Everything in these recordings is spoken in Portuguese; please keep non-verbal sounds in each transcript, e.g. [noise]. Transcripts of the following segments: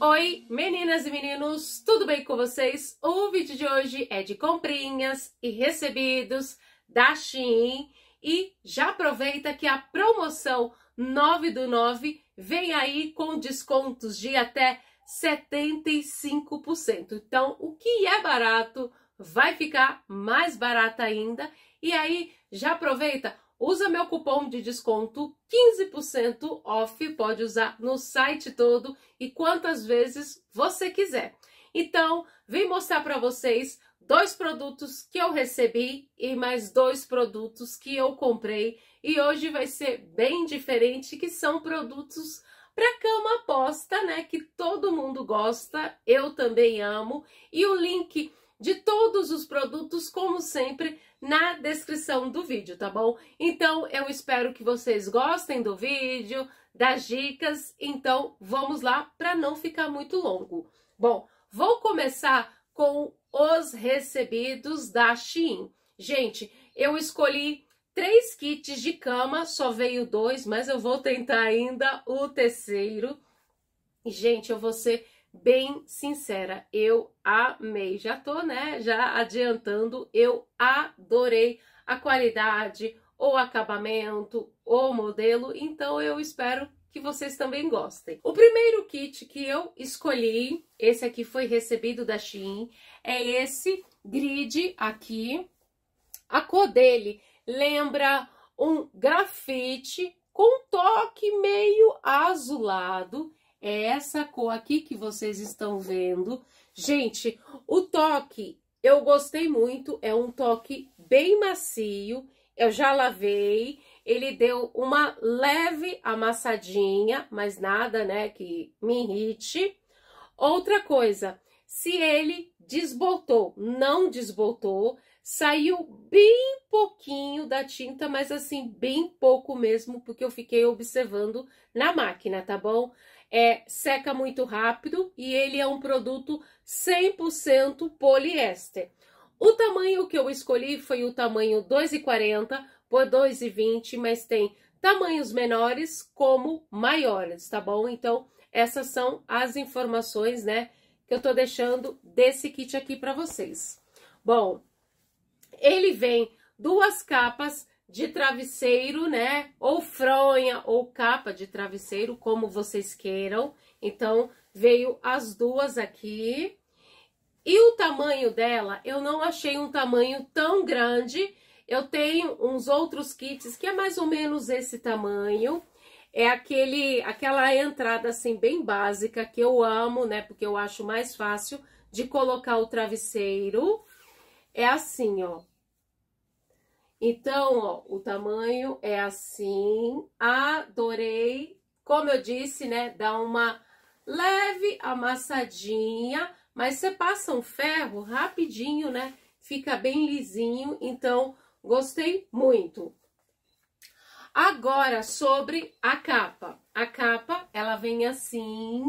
Oi, meninas e meninos, tudo bem com vocês? O vídeo de hoje é de comprinhas e recebidos da Shein e já aproveita que a promoção 9 do 9 vem aí com descontos de até 75%. Então, o que é barato vai ficar mais barato ainda e aí já aproveita Usa meu cupom de desconto 15% off, pode usar no site todo e quantas vezes você quiser. Então, vim mostrar para vocês dois produtos que eu recebi e mais dois produtos que eu comprei e hoje vai ser bem diferente que são produtos para cama posta, né, que todo mundo gosta, eu também amo. E o link de todos os produtos, como sempre, na descrição do vídeo, tá bom? Então, eu espero que vocês gostem do vídeo, das dicas, então vamos lá para não ficar muito longo. Bom, vou começar com os recebidos da Shein. Gente, eu escolhi três kits de cama, só veio dois, mas eu vou tentar ainda o terceiro. Gente, eu vou ser bem sincera, eu amei. Já tô, né, já adiantando, eu adorei a qualidade, o acabamento, o modelo, então eu espero que vocês também gostem. O primeiro kit que eu escolhi, esse aqui foi recebido da Shein, é esse grid aqui. A cor dele lembra um grafite com toque meio azulado é essa cor aqui que vocês estão vendo. Gente, o toque eu gostei muito, é um toque bem macio. Eu já lavei, ele deu uma leve amassadinha, mas nada, né, que me irrite. Outra coisa, se ele desbotou, não desbotou, saiu bem pouquinho da tinta, mas assim, bem pouco mesmo, porque eu fiquei observando na máquina, tá bom? é, seca muito rápido e ele é um produto 100% poliéster. O tamanho que eu escolhi foi o tamanho 2,40 por 2,20, mas tem tamanhos menores como maiores, tá bom? Então, essas são as informações, né, que eu tô deixando desse kit aqui para vocês. Bom, ele vem duas capas de travesseiro, né? Ou fronha ou capa de travesseiro, como vocês queiram. Então, veio as duas aqui. E o tamanho dela, eu não achei um tamanho tão grande. Eu tenho uns outros kits que é mais ou menos esse tamanho. É aquele, aquela entrada assim bem básica que eu amo, né? Porque eu acho mais fácil de colocar o travesseiro. É assim, ó. Então, ó, o tamanho é assim. Adorei. Como eu disse, né, dá uma leve amassadinha, mas você passa um ferro rapidinho, né? Fica bem lisinho, então gostei muito. Agora sobre a capa. A capa, ela vem assim,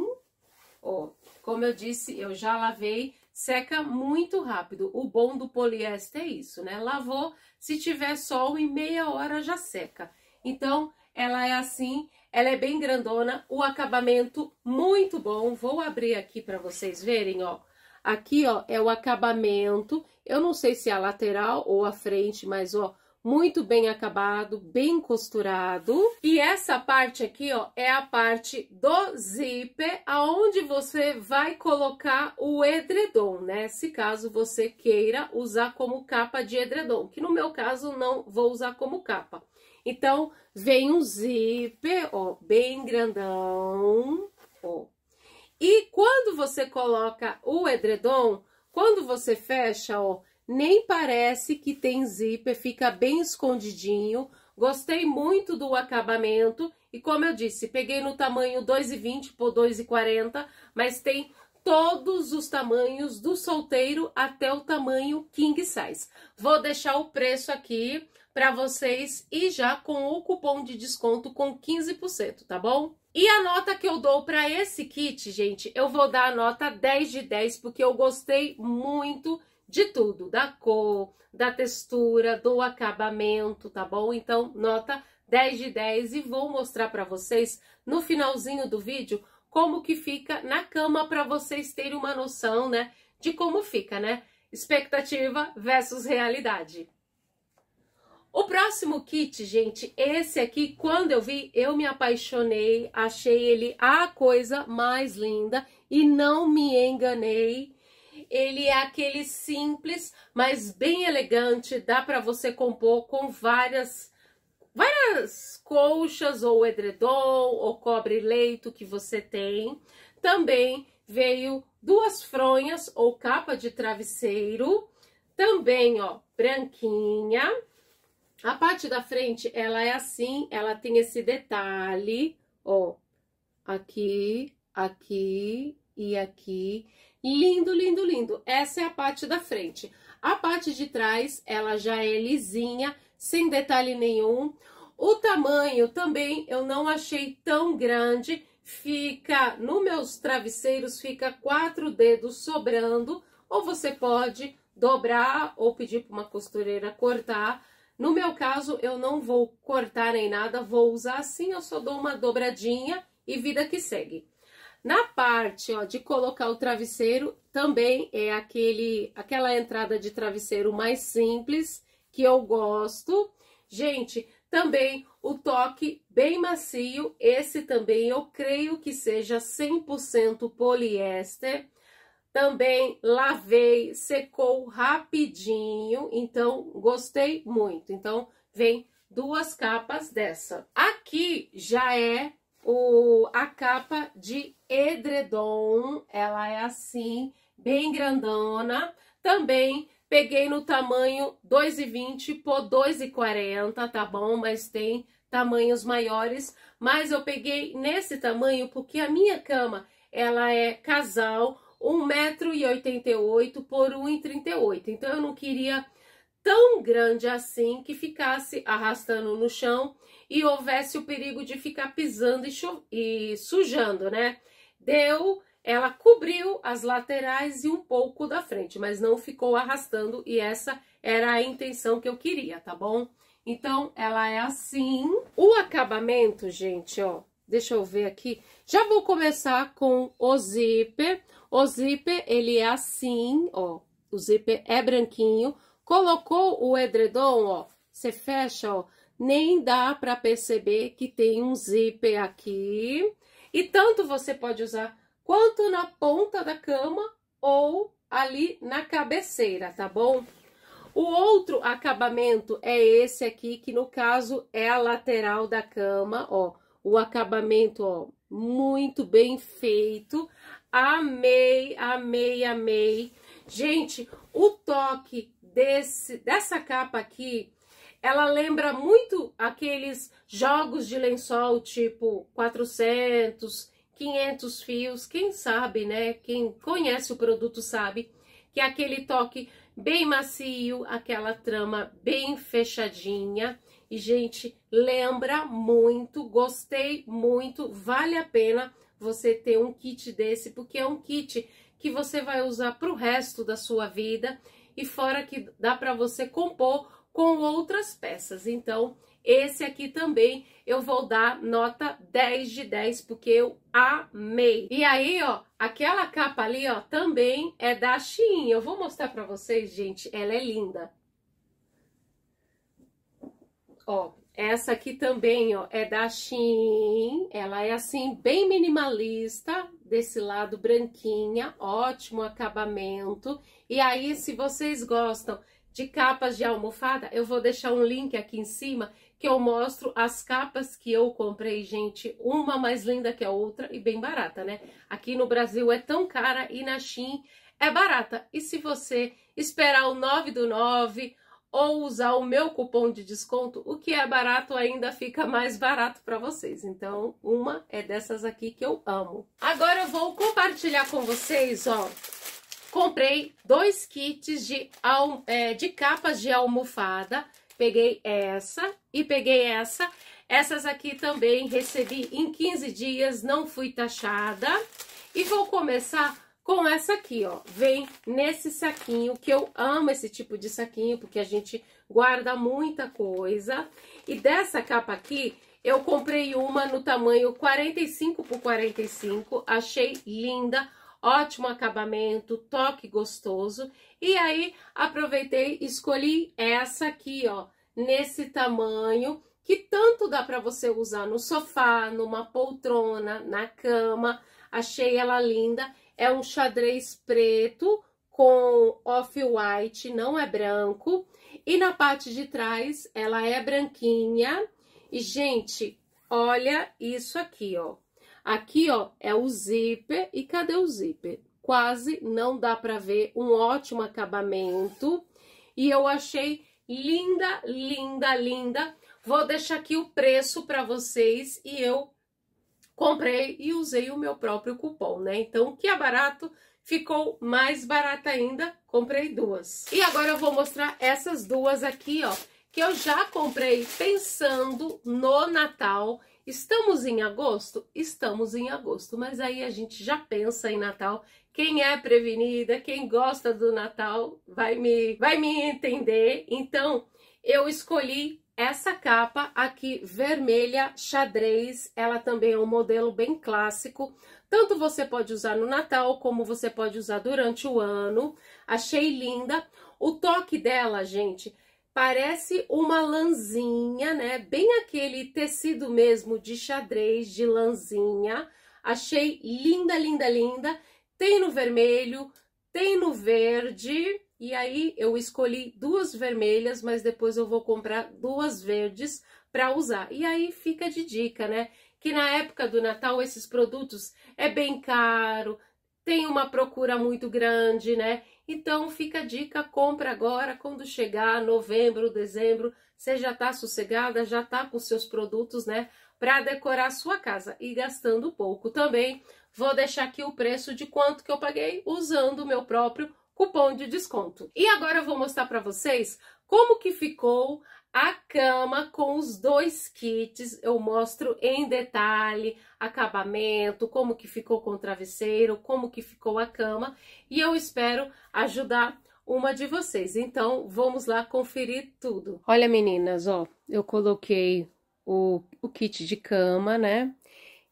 ó. Como eu disse, eu já lavei, seca muito rápido. O bom do poliéster é isso, né? Lavou, se tiver sol, em meia hora já seca. Então, ela é assim, ela é bem grandona, o acabamento muito bom. Vou abrir aqui para vocês verem, ó. Aqui, ó, é o acabamento. Eu não sei se é a lateral ou a frente, mas, ó, muito bem acabado, bem costurado. E essa parte aqui, ó, é a parte do zíper, aonde você vai colocar o edredom, né? Se caso você queira usar como capa de edredom, que no meu caso não vou usar como capa. Então, vem um zíper, ó, bem grandão, ó. E quando você coloca o edredom, quando você fecha, ó, nem parece que tem zíper, fica bem escondidinho. Gostei muito do acabamento e como eu disse, peguei no tamanho 2,20 por 2,40, mas tem todos os tamanhos do solteiro até o tamanho king size. Vou deixar o preço aqui para vocês e já com o cupom de desconto com 15%, tá bom? E a nota que eu dou para esse kit, gente, eu vou dar a nota 10 de 10 porque eu gostei muito de tudo, da cor, da textura, do acabamento, tá bom? Então, nota 10 de 10 e vou mostrar para vocês no finalzinho do vídeo como que fica na cama para vocês terem uma noção, né, de como fica, né? Expectativa versus realidade. O próximo kit, gente, esse aqui, quando eu vi, eu me apaixonei, achei ele a coisa mais linda e não me enganei ele é aquele simples, mas bem elegante, dá para você compor com várias várias colchas ou edredom ou cobre leito que você tem. Também veio duas fronhas ou capa de travesseiro, também, ó, branquinha. A parte da frente, ela é assim, ela tem esse detalhe, ó, aqui, aqui e aqui. Lindo, lindo, lindo. Essa é a parte da frente. A parte de trás, ela já é lisinha, sem detalhe nenhum. O tamanho também eu não achei tão grande. Fica, no meus travesseiros, fica quatro dedos sobrando. Ou você pode dobrar ou pedir para uma costureira cortar. No meu caso, eu não vou cortar nem nada, vou usar assim, eu só dou uma dobradinha e vida que segue. Na parte ó, de colocar o travesseiro, também é aquele, aquela entrada de travesseiro mais simples, que eu gosto. Gente, também o toque bem macio, esse também eu creio que seja 100% poliéster. Também lavei, secou rapidinho, então gostei muito. Então, vem duas capas dessa. Aqui já é o, a capa de edredom, ela é assim, bem grandona. Também peguei no tamanho 2,20 por 2,40, tá bom? Mas tem tamanhos maiores, mas eu peguei nesse tamanho porque a minha cama, ela é casal, 188 por 138 Então eu não queria tão grande assim que ficasse arrastando no chão e houvesse o perigo de ficar pisando e, e sujando, né? Deu, ela cobriu as laterais e um pouco da frente, mas não ficou arrastando e essa era a intenção que eu queria, tá bom? Então, ela é assim. O acabamento, gente, ó, deixa eu ver aqui. Já vou começar com o zíper. O zíper, ele é assim, ó, o zíper é branquinho, Colocou o edredom, ó, você fecha, ó, nem dá para perceber que tem um zíper aqui. E tanto você pode usar quanto na ponta da cama ou ali na cabeceira, tá bom? O outro acabamento é esse aqui, que no caso é a lateral da cama, ó. O acabamento, ó, muito bem feito. Amei, amei, amei. Gente, o toque desse, dessa capa aqui, ela lembra muito aqueles jogos de lençol tipo 400, 500 fios, quem sabe, né? Quem conhece o produto sabe que é aquele toque bem macio, aquela trama bem fechadinha. E, gente, lembra muito, gostei muito, vale a pena você ter um kit desse, porque é um kit que você vai usar para o resto da sua vida e fora que dá para você compor com outras peças. Então, esse aqui também eu vou dar nota 10 de 10, porque eu amei. E aí, ó, aquela capa ali, ó, também é da Shein. Eu vou mostrar para vocês, gente, ela é linda. Ó, essa aqui também, ó, é da Shein. Ela é assim, bem minimalista, desse lado branquinha, ótimo acabamento. E aí, se vocês gostam de capas de almofada, eu vou deixar um link aqui em cima que eu mostro as capas que eu comprei, gente, uma mais linda que a outra e bem barata, né? Aqui no Brasil é tão cara e na Shein é barata. E se você esperar o 9 do 9 ou usar o meu cupom de desconto, o que é barato ainda fica mais barato para vocês. Então, uma é dessas aqui que eu amo. Agora eu vou compartilhar com vocês, ó. Comprei dois kits de, é, de capas de almofada. Peguei essa e peguei essa. Essas aqui também recebi em 15 dias, não fui taxada. E vou começar com essa aqui, ó. Vem nesse saquinho, que eu amo esse tipo de saquinho, porque a gente guarda muita coisa. E dessa capa aqui, eu comprei uma no tamanho 45 por 45, achei linda, ótimo acabamento, toque gostoso. E aí, aproveitei escolhi essa aqui, ó, nesse tamanho, que tanto dá para você usar no sofá, numa poltrona, na cama achei ela linda. É um xadrez preto com off-white, não é branco. E na parte de trás, ela é branquinha. E, gente, olha isso aqui, ó. Aqui, ó, é o zíper. E cadê o zíper? Quase não dá pra ver. Um ótimo acabamento. E eu achei linda, linda, linda. Vou deixar aqui o preço para vocês e eu comprei e usei o meu próprio cupom, né? Então, o que é barato ficou mais barata ainda, comprei duas. E agora eu vou mostrar essas duas aqui, ó, que eu já comprei pensando no Natal. Estamos em agosto? Estamos em agosto, mas aí a gente já pensa em Natal. Quem é prevenida, quem gosta do Natal, vai me vai me entender. Então, eu escolhi essa capa aqui, vermelha, xadrez, ela também é um modelo bem clássico. Tanto você pode usar no Natal, como você pode usar durante o ano. Achei linda. O toque dela, gente, parece uma lanzinha, né? Bem aquele tecido mesmo de xadrez, de lanzinha. Achei linda, linda, linda. Tem no vermelho, tem no verde e aí eu escolhi duas vermelhas, mas depois eu vou comprar duas verdes para usar. E aí fica de dica, né? Que na época do Natal esses produtos é bem caro, tem uma procura muito grande, né? Então fica a dica, compra agora, quando chegar novembro, dezembro, você já tá sossegada, já tá com seus produtos, né, para decorar sua casa e gastando pouco também. Vou deixar aqui o preço de quanto que eu paguei usando o meu próprio cupom de desconto. E agora eu vou mostrar para vocês como que ficou a cama com os dois kits. Eu mostro em detalhe acabamento, como que ficou com o travesseiro, como que ficou a cama e eu espero ajudar uma de vocês. Então, vamos lá conferir tudo. Olha, meninas, ó, eu coloquei o, o kit de cama, né?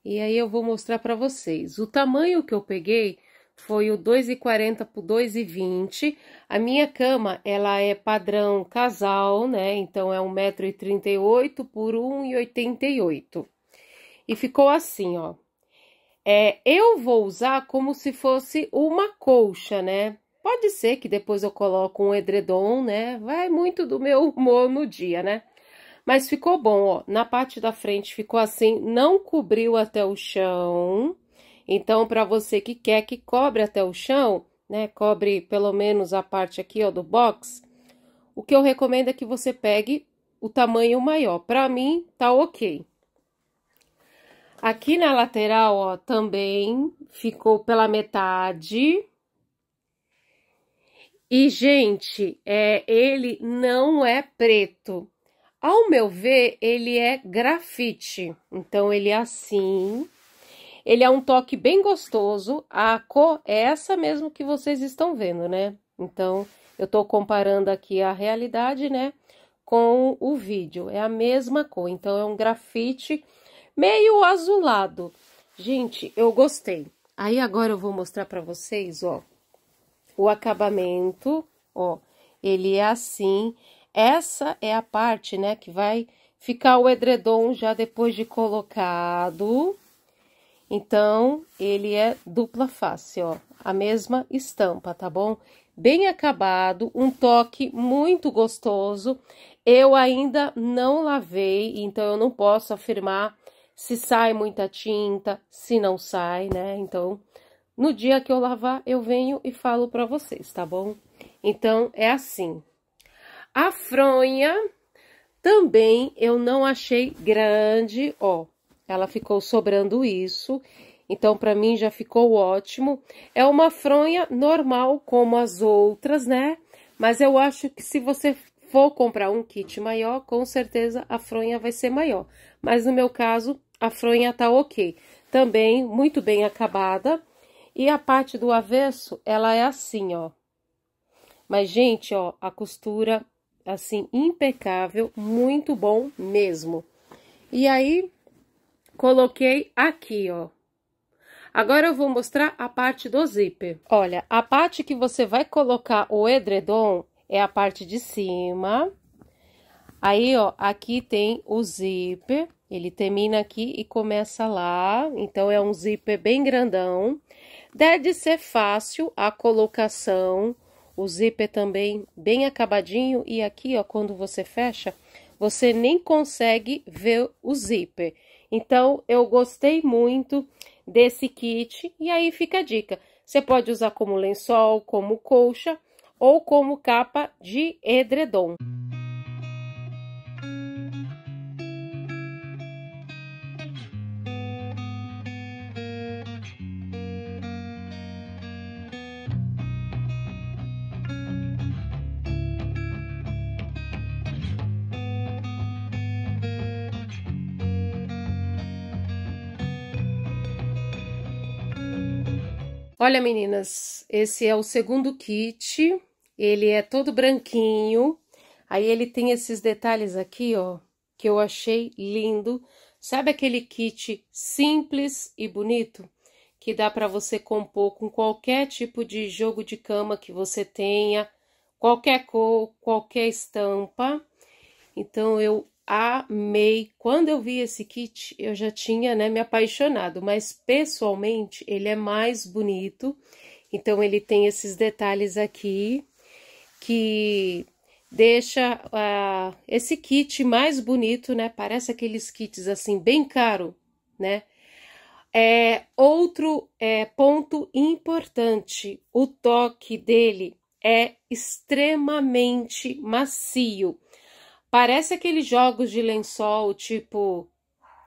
E aí eu vou mostrar para vocês. O tamanho que eu peguei foi o 2,40 por 2,20. A minha cama, ela é padrão casal, né? Então, é 1,38m por 1,88m. E ficou assim, ó. É, eu vou usar como se fosse uma colcha, né? Pode ser que depois eu coloque um edredom, né? Vai muito do meu humor no dia, né? Mas ficou bom, ó. Na parte da frente ficou assim, não cobriu até o chão então, para você que quer que cobre até o chão, né, cobre pelo menos a parte aqui ó, do box, o que eu recomendo é que você pegue o tamanho maior. Para mim, tá ok. Aqui na lateral, ó, também ficou pela metade. E, gente, é, ele não é preto. Ao meu ver, ele é grafite. Então, ele é assim. Ele é um toque bem gostoso, a cor é essa mesmo que vocês estão vendo, né? Então, eu tô comparando aqui a realidade, né, com o vídeo. É a mesma cor, então é um grafite meio azulado. Gente, eu gostei. Aí agora eu vou mostrar para vocês, ó, o acabamento, ó, ele é assim. Essa é a parte, né, que vai ficar o edredom já depois de colocado, então, ele é dupla face, ó, a mesma estampa, tá bom? Bem acabado, um toque muito gostoso. Eu ainda não lavei, então eu não posso afirmar se sai muita tinta, se não sai, né? Então, no dia que eu lavar, eu venho e falo para vocês, tá bom? Então, é assim. A fronha também eu não achei grande, ó. Ela ficou sobrando isso, então para mim já ficou ótimo. É uma fronha normal como as outras, né? Mas eu acho que se você for comprar um kit maior, com certeza a fronha vai ser maior. Mas no meu caso, a fronha tá ok. Também muito bem acabada. E a parte do avesso, ela é assim, ó. Mas, gente, ó, a costura, assim, impecável, muito bom mesmo. E aí, Coloquei aqui, ó. Agora eu vou mostrar a parte do zíper. Olha, a parte que você vai colocar o edredom é a parte de cima. Aí, ó, aqui tem o zíper. Ele termina aqui e começa lá. Então, é um zíper bem grandão. Deve ser fácil a colocação. O zíper também bem acabadinho. E aqui, ó, quando você fecha, você nem consegue ver o zíper. Então, eu gostei muito desse kit e aí fica a dica. Você pode usar como lençol, como colcha ou como capa de edredom. Olha, meninas, esse é o segundo kit. Ele é todo branquinho. Aí ele tem esses detalhes aqui, ó, que eu achei lindo. Sabe aquele kit simples e bonito? Que dá para você compor com qualquer tipo de jogo de cama que você tenha, qualquer cor, qualquer estampa. Então, eu amei. Quando eu vi esse kit, eu já tinha né, me apaixonado, mas pessoalmente ele é mais bonito. Então, ele tem esses detalhes aqui que deixa uh, esse kit mais bonito, né? Parece aqueles kits assim, bem caro, né? É, outro é, ponto importante: o toque dele é extremamente macio. Parece aqueles jogos de lençol tipo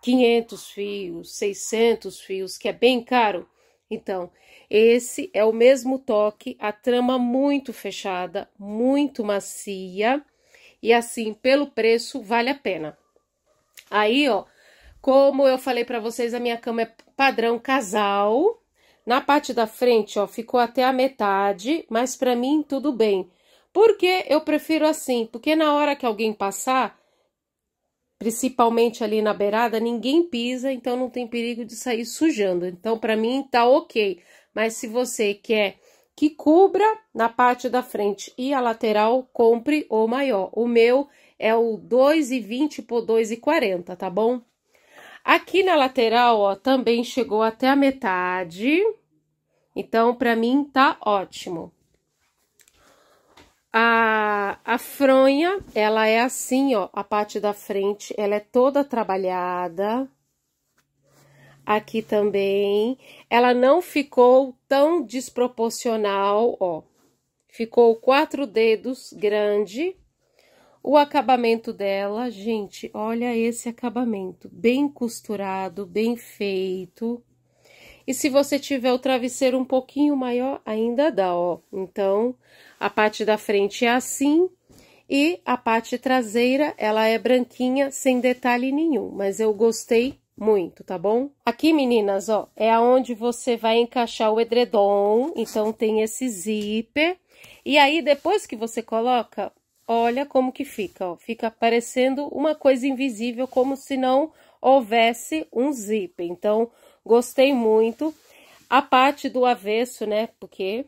500 fios, 600 fios, que é bem caro. Então, esse é o mesmo toque, a trama muito fechada, muito macia, e assim, pelo preço, vale a pena. Aí, ó, como eu falei para vocês, a minha cama é padrão casal. Na parte da frente, ó, ficou até a metade, mas para mim tudo bem. Por que eu prefiro assim? Porque na hora que alguém passar, principalmente ali na beirada, ninguém pisa, então não tem perigo de sair sujando. Então, para mim, tá ok. Mas se você quer que cubra na parte da frente e a lateral, compre o maior. O meu é o 2,20 por 2,40, tá bom? Aqui na lateral, ó, também chegou até a metade. Então, para mim, tá ótimo. A, a fronha, ela é assim, ó, a parte da frente, ela é toda trabalhada. Aqui também. Ela não ficou tão desproporcional, ó. Ficou quatro dedos grande. O acabamento dela, gente, olha esse acabamento. Bem costurado, bem feito. E se você tiver o travesseiro um pouquinho maior, ainda dá, ó. Então, a parte da frente é assim e a parte traseira, ela é branquinha, sem detalhe nenhum, mas eu gostei muito, tá bom? Aqui, meninas, ó, é aonde você vai encaixar o edredom, então tem esse zíper. E aí, depois que você coloca, olha como que fica, ó. Fica parecendo uma coisa invisível, como se não houvesse um zíper. Então, Gostei muito. A parte do avesso, né? Porque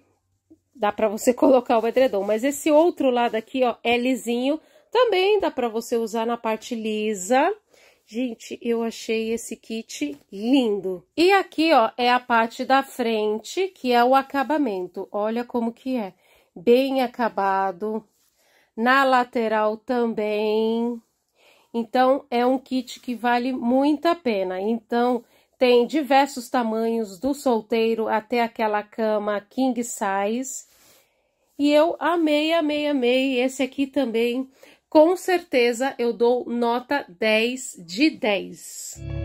dá para você [laughs] colocar o edredom. Mas esse outro lado aqui, ó, é lisinho. Também dá para você usar na parte lisa. Gente, eu achei esse kit lindo. E aqui, ó, é a parte da frente, que é o acabamento. Olha como que é. Bem acabado. Na lateral também. Então, é um kit que vale muito a pena. Então, tem diversos tamanhos, do solteiro até aquela cama king size. E eu amei, amei, amei. Esse aqui também, com certeza, eu dou nota 10 de 10.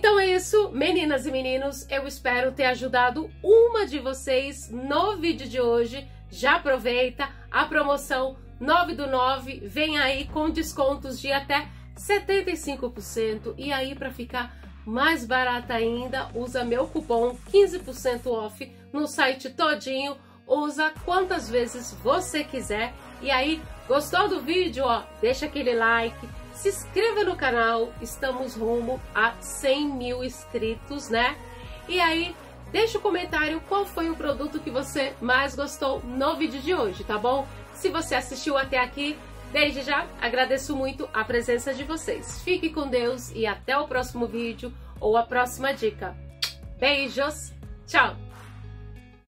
Então é isso, meninas e meninos, eu espero ter ajudado uma de vocês no vídeo de hoje. Já aproveita a promoção 9 do 9, vem aí com descontos de até 75% e aí para ficar mais barata ainda, usa meu cupom 15% off no site todinho, usa quantas vezes você quiser. E aí, gostou do vídeo, ó, deixa aquele like, se inscreva no canal, estamos rumo a 100 mil inscritos, né? E aí, deixa o um comentário qual foi o produto que você mais gostou no vídeo de hoje, tá bom? Se você assistiu até aqui, desde já agradeço muito a presença de vocês. Fique com Deus e até o próximo vídeo ou a próxima dica. Beijos, tchau!